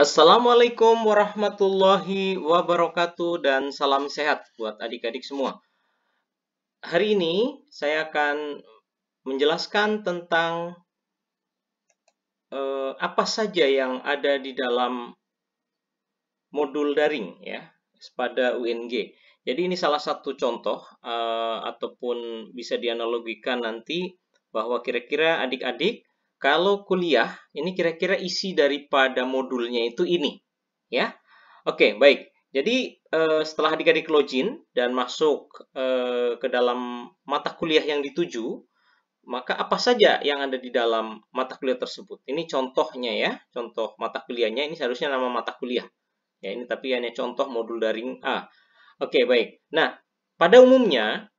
Assalamualaikum warahmatullahi wabarakatuh dan salam sehat buat adik-adik semua. Hari ini saya akan menjelaskan tentang eh, apa saja yang ada di dalam modul daring ya pada UNG. Jadi ini salah satu contoh eh, ataupun bisa dianalogikan nanti bahwa kira-kira adik-adik kalau kuliah, ini kira-kira isi daripada modulnya itu ini, ya. Oke, baik. Jadi uh, setelah adik-adik login dan masuk uh, ke dalam mata kuliah yang dituju, maka apa saja yang ada di dalam mata kuliah tersebut? Ini contohnya ya, contoh mata kuliahnya ini seharusnya nama mata kuliah. Ya, ini tapi hanya contoh modul daring A. Oke, baik. Nah, pada umumnya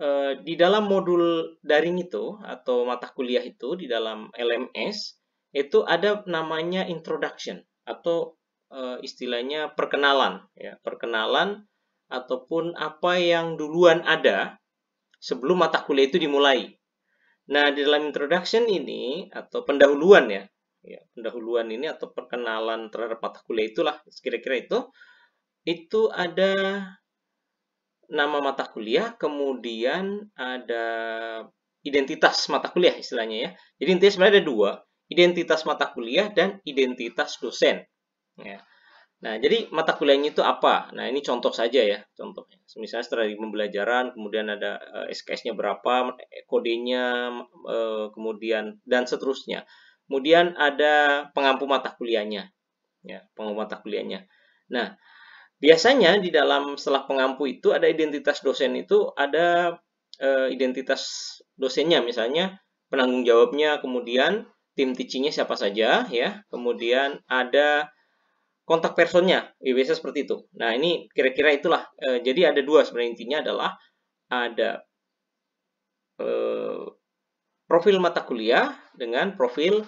Eh, di dalam modul daring itu atau mata kuliah itu di dalam LMS itu ada namanya introduction atau eh, istilahnya perkenalan ya perkenalan ataupun apa yang duluan ada sebelum mata kuliah itu dimulai. Nah di dalam introduction ini atau pendahuluan ya, ya pendahuluan ini atau perkenalan terhadap mata kuliah itulah kira-kira itu itu ada nama mata kuliah, kemudian ada identitas mata kuliah istilahnya ya. Jadi intinya sebenarnya ada dua, identitas mata kuliah dan identitas dosen. Ya. Nah, jadi mata kuliahnya itu apa? Nah, ini contoh saja ya, contohnya. Misalnya strategi pembelajaran, kemudian ada eh, SKS-nya berapa, kodenya, eh, kemudian dan seterusnya. Kemudian ada pengampu mata kuliahnya, ya, pengampu mata kuliahnya. Nah, Biasanya di dalam setelah pengampu itu ada identitas dosen itu ada e, identitas dosennya misalnya penanggung jawabnya, kemudian tim teachingnya siapa saja ya, kemudian ada kontak personnya, ya, seperti itu. Nah ini kira-kira itulah. E, jadi ada dua sebenarnya intinya adalah ada e, profil mata kuliah dengan profil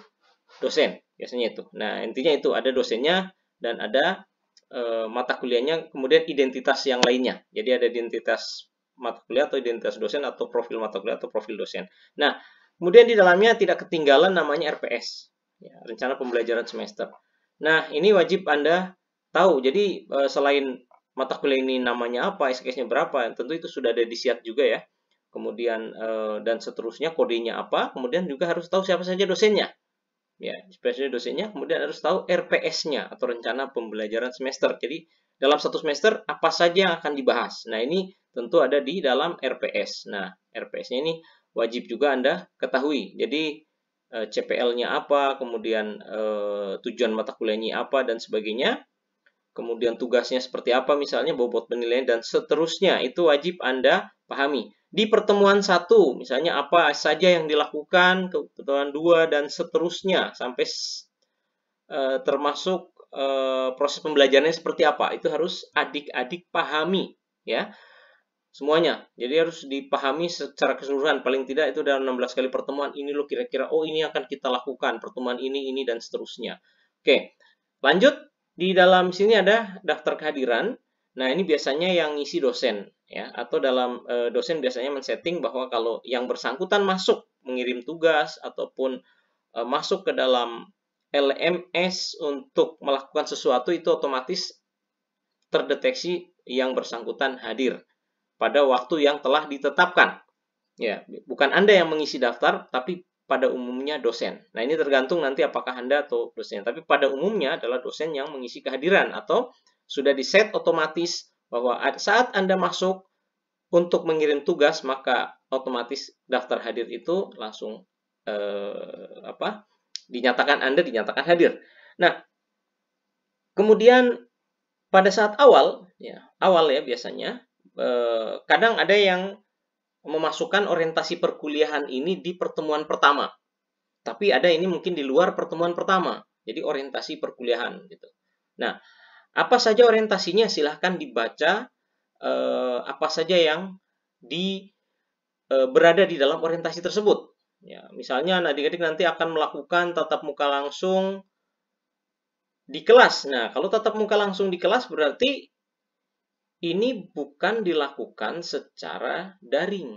dosen biasanya itu. Nah intinya itu ada dosennya dan ada Eh, mata kuliahnya, kemudian identitas yang lainnya. Jadi ada identitas mata kuliah atau identitas dosen atau profil mata kuliah atau profil dosen. Nah, kemudian di dalamnya tidak ketinggalan namanya RPS, ya, rencana pembelajaran semester. Nah, ini wajib Anda tahu. Jadi eh, selain mata kuliah ini namanya apa, SKS-nya berapa, tentu itu sudah ada di siat juga ya. Kemudian eh, dan seterusnya kodenya apa, kemudian juga harus tahu siapa saja dosennya ya spesialis dosennya kemudian harus tahu RPS-nya atau rencana pembelajaran semester jadi dalam satu semester apa saja yang akan dibahas nah ini tentu ada di dalam RPS nah RPS-nya ini wajib juga anda ketahui jadi eh, CPL-nya apa kemudian eh, tujuan mata kuliahnya apa dan sebagainya kemudian tugasnya seperti apa misalnya bobot penilaian dan seterusnya itu wajib anda pahami di pertemuan satu, misalnya apa saja yang dilakukan, pertemuan dua dan seterusnya sampai e, termasuk e, proses pembelajarannya seperti apa. Itu harus adik-adik pahami ya. Semuanya. Jadi harus dipahami secara keseluruhan. Paling tidak itu dalam 16 kali pertemuan ini lo kira-kira oh ini akan kita lakukan, pertemuan ini ini dan seterusnya. Oke. Lanjut di dalam sini ada daftar kehadiran. Nah, ini biasanya yang ngisi dosen ya atau dalam e, dosen biasanya men-setting bahwa kalau yang bersangkutan masuk mengirim tugas ataupun e, masuk ke dalam LMS untuk melakukan sesuatu itu otomatis terdeteksi yang bersangkutan hadir pada waktu yang telah ditetapkan. Ya, bukan Anda yang mengisi daftar tapi pada umumnya dosen. Nah, ini tergantung nanti apakah Anda atau dosen. Tapi pada umumnya adalah dosen yang mengisi kehadiran atau sudah di set otomatis bahwa saat Anda masuk untuk mengirim tugas maka otomatis daftar hadir itu langsung eh, apa dinyatakan Anda dinyatakan hadir. Nah, kemudian pada saat awal ya, awal ya biasanya eh, kadang ada yang memasukkan orientasi perkuliahan ini di pertemuan pertama. Tapi ada ini mungkin di luar pertemuan pertama. Jadi orientasi perkuliahan gitu. Nah, apa saja orientasinya silahkan dibaca eh, apa saja yang di eh, berada di dalam orientasi tersebut. Ya, misalnya adik-adik nanti akan melakukan tatap muka langsung di kelas. Nah, kalau tatap muka langsung di kelas berarti ini bukan dilakukan secara daring.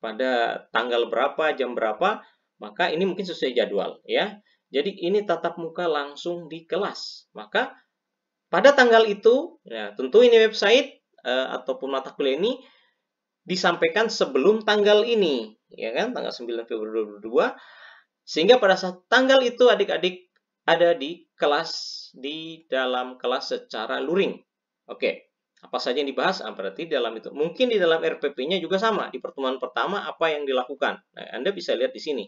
Pada tanggal berapa, jam berapa, maka ini mungkin sesuai jadwal ya. Jadi ini tatap muka langsung di kelas. Maka pada tanggal itu, ya, tentu ini website uh, ataupun mata kuliah ini disampaikan sebelum tanggal ini, ya kan, tanggal 9 Februari 2022. Sehingga pada saat tanggal itu adik-adik ada di kelas di dalam kelas secara luring. Oke. Apa saja yang dibahas? Ah, berarti dalam itu. Mungkin di dalam RPP-nya juga sama. Di pertemuan pertama apa yang dilakukan? Nah, Anda bisa lihat di sini.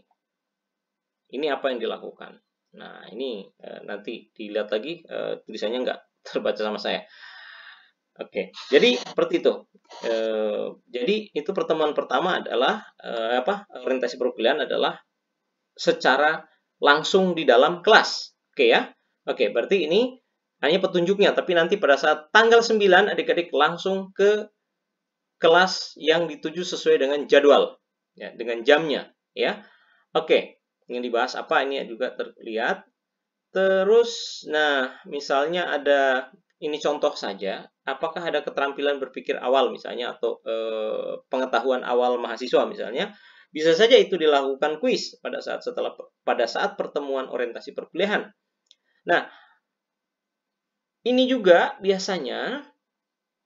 Ini apa yang dilakukan. Nah, ini eh, nanti dilihat lagi eh, tulisannya nggak? terbaca sama saya. Oke, okay. jadi seperti itu. E, jadi itu pertemuan pertama adalah e, apa? Orientasi perkuliahan adalah secara langsung di dalam kelas. Oke okay, ya. Oke, okay, berarti ini hanya petunjuknya, tapi nanti pada saat tanggal 9 adik-adik langsung ke kelas yang dituju sesuai dengan jadwal, ya, dengan jamnya, ya. Oke, ingin dibahas apa ini juga terlihat. Terus, nah misalnya ada, ini contoh saja, apakah ada keterampilan berpikir awal misalnya atau e, pengetahuan awal mahasiswa misalnya, bisa saja itu dilakukan kuis pada saat setelah pada saat pertemuan orientasi perkuliahan. Nah, ini juga biasanya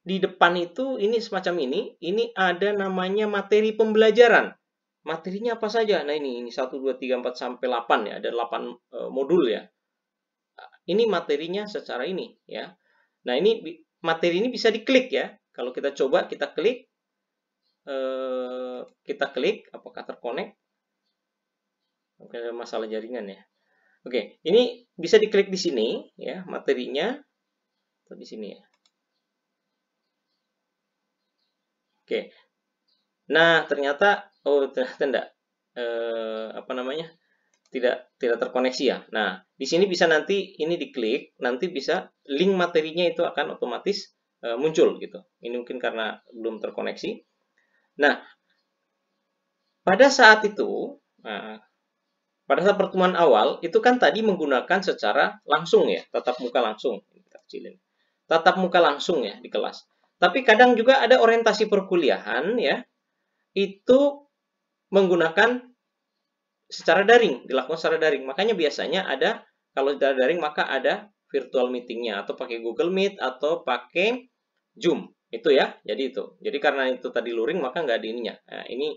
di depan itu ini semacam ini, ini ada namanya materi pembelajaran. Materinya apa saja? Nah, ini ini 1 2 3 4 sampai 8 ya, ada 8 e, eh, modul ya. Ini materinya secara ini ya. Nah, ini materi ini bisa diklik ya. Kalau kita coba kita klik eh, kita klik apakah terkonek? Oke, ada masalah jaringan ya. Oke, ini bisa diklik di sini ya materinya atau di sini ya. Oke. Nah, ternyata oh ternyata enggak eh, apa namanya? tidak tidak terkoneksi ya. Nah, di sini bisa nanti ini diklik, nanti bisa link materinya itu akan otomatis e, muncul gitu. Ini mungkin karena belum terkoneksi. Nah, pada saat itu, nah, pada saat pertemuan awal itu kan tadi menggunakan secara langsung ya, tatap muka langsung. Kita kecilin. Tatap muka langsung ya di kelas. Tapi kadang juga ada orientasi perkuliahan ya, itu menggunakan secara daring, dilakukan secara daring. Makanya biasanya ada, kalau secara daring maka ada virtual meetingnya, atau pakai Google Meet, atau pakai Zoom. Itu ya, jadi itu. Jadi karena itu tadi luring, maka nggak ada ininya. Nah, ini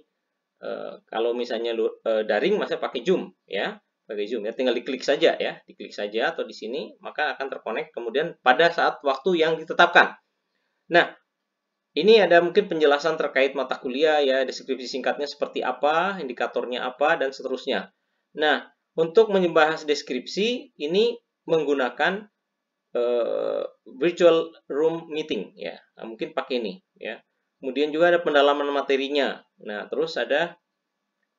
e, kalau misalnya lu, e, daring, masa pakai Zoom ya. Pakai Zoom ya, tinggal diklik saja ya. Diklik saja atau di sini, maka akan terkonek kemudian pada saat waktu yang ditetapkan. Nah, ini ada mungkin penjelasan terkait mata kuliah ya, deskripsi singkatnya seperti apa, indikatornya apa, dan seterusnya. Nah, untuk membahas deskripsi, ini menggunakan uh, virtual room meeting ya, nah, mungkin pakai ini ya. Kemudian juga ada pendalaman materinya. Nah, terus ada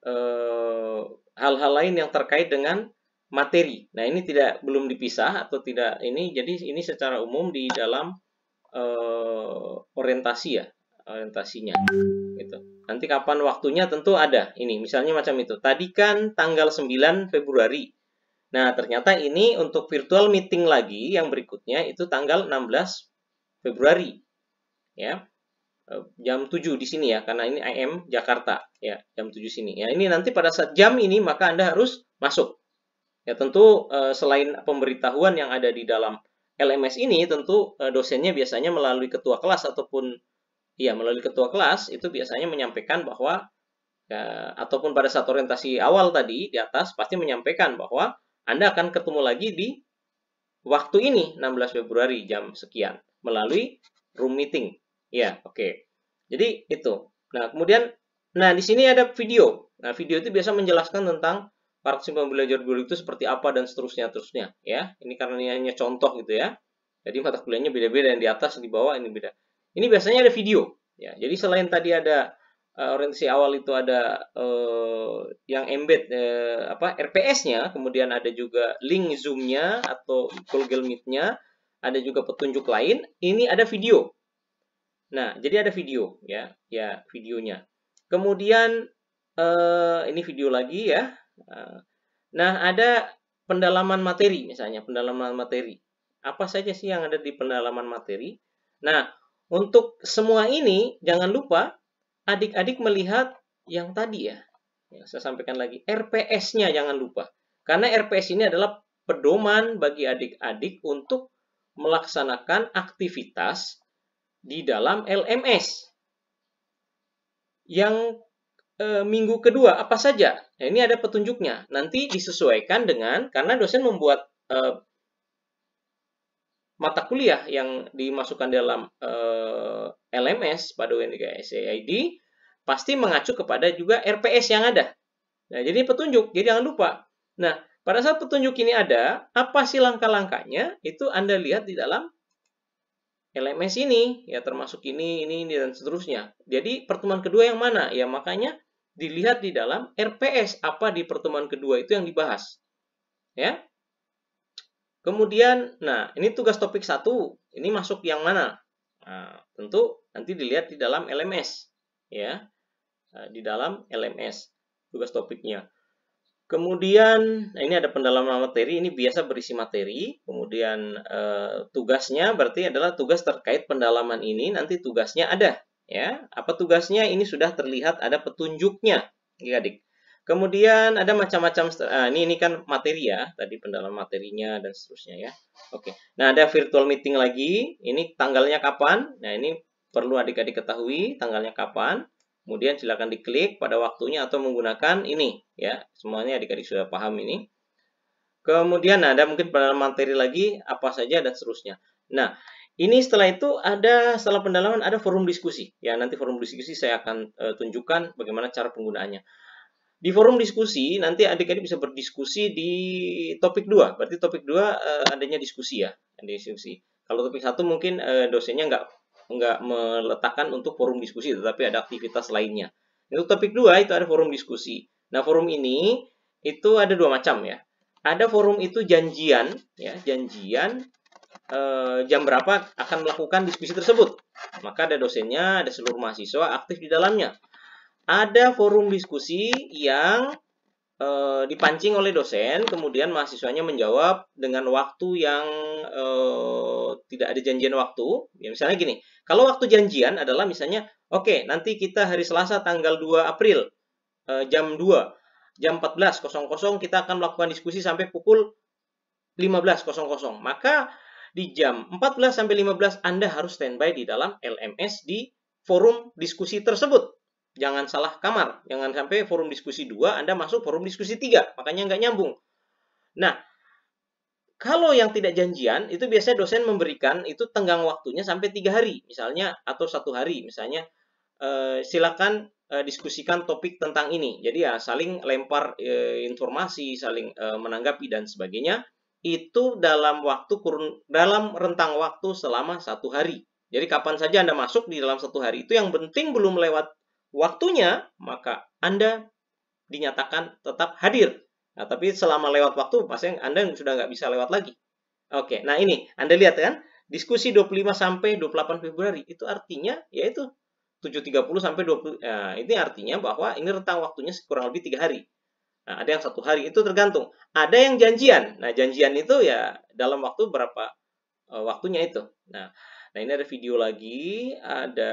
eh, hal-hal uh, hal -hal lain yang terkait dengan materi. Nah, ini tidak belum dipisah atau tidak ini, jadi ini secara umum di dalam uh, orientasi ya orientasinya gitu. Nanti kapan waktunya tentu ada. Ini misalnya macam itu. Tadi kan tanggal 9 Februari. Nah, ternyata ini untuk virtual meeting lagi yang berikutnya itu tanggal 16 Februari. Ya. Eh, jam 7 di sini ya, karena ini IM Jakarta ya, jam 7 sini. Ya, ini nanti pada saat jam ini maka Anda harus masuk. Ya, tentu eh, selain pemberitahuan yang ada di dalam LMS ini tentu eh, dosennya biasanya melalui ketua kelas ataupun ya melalui ketua kelas itu biasanya menyampaikan bahwa ya, ataupun pada saat orientasi awal tadi di atas pasti menyampaikan bahwa Anda akan ketemu lagi di waktu ini 16 Februari jam sekian melalui room meeting. Ya, oke. Okay. Jadi itu. Nah, kemudian nah di sini ada video. Nah, video itu biasa menjelaskan tentang partisi pembelajaran biologi itu seperti apa dan seterusnya terusnya ya. Ini karena ini hanya contoh gitu ya. Jadi mata kuliahnya beda-beda yang di atas di bawah ini beda. Ini biasanya ada video ya. Jadi selain tadi ada uh, orientasi awal itu ada uh, yang embed uh, apa RPS-nya, kemudian ada juga link Zoom-nya atau Google Meet-nya, ada juga petunjuk lain. Ini ada video. Nah, jadi ada video ya, ya videonya. Kemudian uh, ini video lagi ya. Ah. Nah, ada pendalaman materi misalnya, pendalaman materi. Apa saja sih yang ada di pendalaman materi? Nah, untuk semua ini jangan lupa adik-adik melihat yang tadi ya. Yang saya sampaikan lagi, RPS-nya jangan lupa. Karena RPS ini adalah pedoman bagi adik-adik untuk melaksanakan aktivitas di dalam LMS. Yang e, minggu kedua apa saja? Nah, ini ada petunjuknya. Nanti disesuaikan dengan, karena dosen membuat eh, mata kuliah yang dimasukkan dalam eh, LMS pada UNIK SAID, pasti mengacu kepada juga RPS yang ada. Nah, jadi petunjuk. Jadi jangan lupa. Nah, pada saat petunjuk ini ada, apa sih langkah-langkahnya? Itu Anda lihat di dalam LMS ini, ya termasuk ini, ini, ini, dan seterusnya. Jadi pertemuan kedua yang mana? Ya makanya dilihat di dalam RPS apa di pertemuan kedua itu yang dibahas. Ya. Kemudian, nah ini tugas topik satu, ini masuk yang mana? Nah, tentu nanti dilihat di dalam LMS, ya, nah, di dalam LMS tugas topiknya. Kemudian nah ini ada pendalaman materi, ini biasa berisi materi. Kemudian eh, tugasnya berarti adalah tugas terkait pendalaman ini, nanti tugasnya ada ya apa tugasnya ini sudah terlihat ada petunjuknya ya adik kemudian ada macam-macam nah, ini ini kan materi ya tadi pendalam materinya dan seterusnya ya oke nah ada virtual meeting lagi ini tanggalnya kapan nah ini perlu adik-adik ketahui tanggalnya kapan kemudian silakan diklik pada waktunya atau menggunakan ini ya semuanya adik-adik sudah paham ini kemudian ada mungkin pendalaman materi lagi apa saja dan seterusnya nah ini setelah itu ada setelah pendalaman ada forum diskusi. Ya, nanti forum diskusi saya akan e, tunjukkan bagaimana cara penggunaannya. Di forum diskusi nanti adik-adik bisa berdiskusi di topik 2. Berarti topik 2 e, adanya diskusi ya, ada diskusi. Kalau topik 1 mungkin e, dosennya nggak nggak meletakkan untuk forum diskusi tetapi ada aktivitas lainnya. Itu topik 2 itu ada forum diskusi. Nah, forum ini itu ada dua macam ya. Ada forum itu janjian ya, janjian eh, jam berapa akan melakukan diskusi tersebut. Maka ada dosennya, ada seluruh mahasiswa aktif di dalamnya. Ada forum diskusi yang eh, dipancing oleh dosen, kemudian mahasiswanya menjawab dengan waktu yang eh, tidak ada janjian waktu. Ya, misalnya gini, kalau waktu janjian adalah misalnya, oke okay, nanti kita hari Selasa tanggal 2 April eh, jam 2 jam 14.00 kita akan melakukan diskusi sampai pukul 15.00. Maka di jam 14 sampai 15 Anda harus standby di dalam LMS di forum diskusi tersebut. Jangan salah kamar, jangan sampai forum diskusi 2 Anda masuk forum diskusi 3, makanya nggak nyambung. Nah, kalau yang tidak janjian, itu biasanya dosen memberikan itu tenggang waktunya sampai tiga hari, misalnya, atau satu hari, misalnya, eh, silakan eh, diskusikan topik tentang ini. Jadi ya saling lempar eh, informasi, saling eh, menanggapi dan sebagainya itu dalam waktu kurun dalam rentang waktu selama satu hari. Jadi kapan saja Anda masuk di dalam satu hari itu yang penting belum lewat waktunya, maka Anda dinyatakan tetap hadir. Nah, tapi selama lewat waktu pasti Anda sudah nggak bisa lewat lagi. Oke, nah ini Anda lihat kan, diskusi 25 sampai 28 Februari itu artinya yaitu 7.30 sampai 20 nah, eh, ini artinya bahwa ini rentang waktunya kurang lebih tiga hari. Nah, ada yang satu hari itu tergantung. Ada yang janjian. Nah, janjian itu ya dalam waktu berapa uh, waktunya itu. Nah, nah ini ada video lagi, ada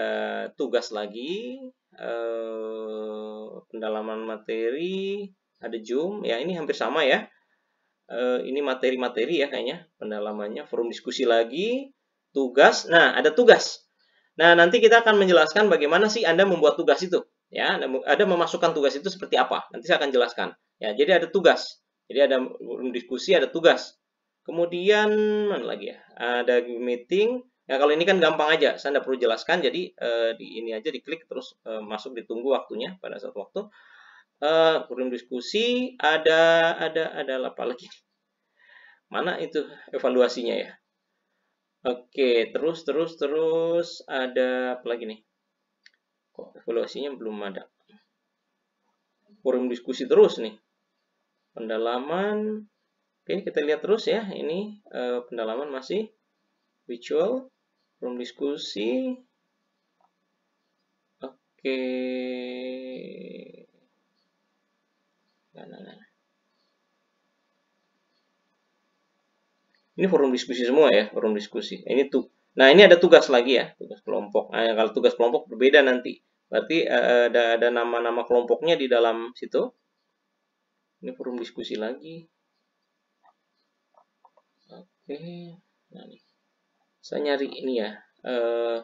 tugas lagi, uh, pendalaman materi, ada zoom. Ya ini hampir sama ya. Uh, ini materi-materi ya kayaknya pendalamannya, forum diskusi lagi, tugas. Nah, ada tugas. Nah, nanti kita akan menjelaskan bagaimana sih Anda membuat tugas itu ya ada memasukkan tugas itu seperti apa nanti saya akan jelaskan ya jadi ada tugas jadi ada diskusi ada tugas kemudian mana lagi ya ada meeting ya kalau ini kan gampang aja saya tidak perlu jelaskan jadi eh, di ini aja diklik terus eh, masuk ditunggu waktunya pada saat waktu eh, kurun diskusi ada ada ada apa lagi mana itu evaluasinya ya oke terus terus terus ada apa lagi nih kok evaluasinya belum ada forum diskusi terus nih pendalaman oke kita lihat terus ya ini uh, pendalaman masih virtual forum diskusi oke nah, nah, nah. ini forum diskusi semua ya forum diskusi ini tuh nah ini ada tugas lagi ya tugas kelompok nah, kalau tugas kelompok berbeda nanti Berarti eh, ada ada nama-nama kelompoknya di dalam situ. Ini forum diskusi lagi. Oke, nah nih. Saya nyari ini ya. Eh,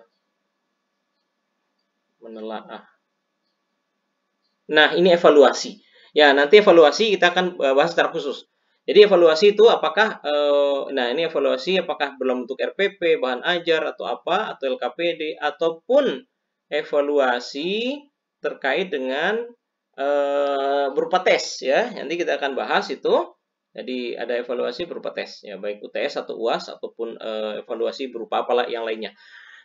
menelaah. Nah, ini evaluasi. Ya, nanti evaluasi kita akan eh, bahas secara khusus. Jadi evaluasi itu apakah eh, nah ini evaluasi apakah belum untuk RPP, bahan ajar atau apa atau LKPD ataupun evaluasi terkait dengan e, berupa tes ya. Nanti kita akan bahas itu. Jadi ada evaluasi berupa tes ya, baik UTS atau UAS ataupun e, evaluasi berupa apalah yang lainnya.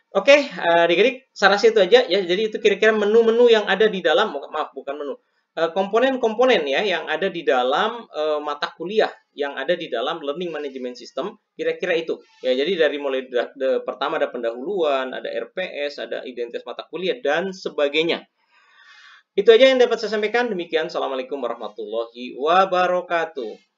Oke, eh, adik-adik, rasa itu aja ya. Jadi itu kira-kira menu-menu yang ada di dalam, maaf bukan menu, Eh, komponen-komponen ya yang ada di dalam uh, mata kuliah yang ada di dalam learning management system kira-kira itu ya jadi dari mulai da da pertama ada pendahuluan ada RPS ada identitas mata kuliah dan sebagainya itu aja yang dapat saya sampaikan demikian assalamualaikum warahmatullahi wabarakatuh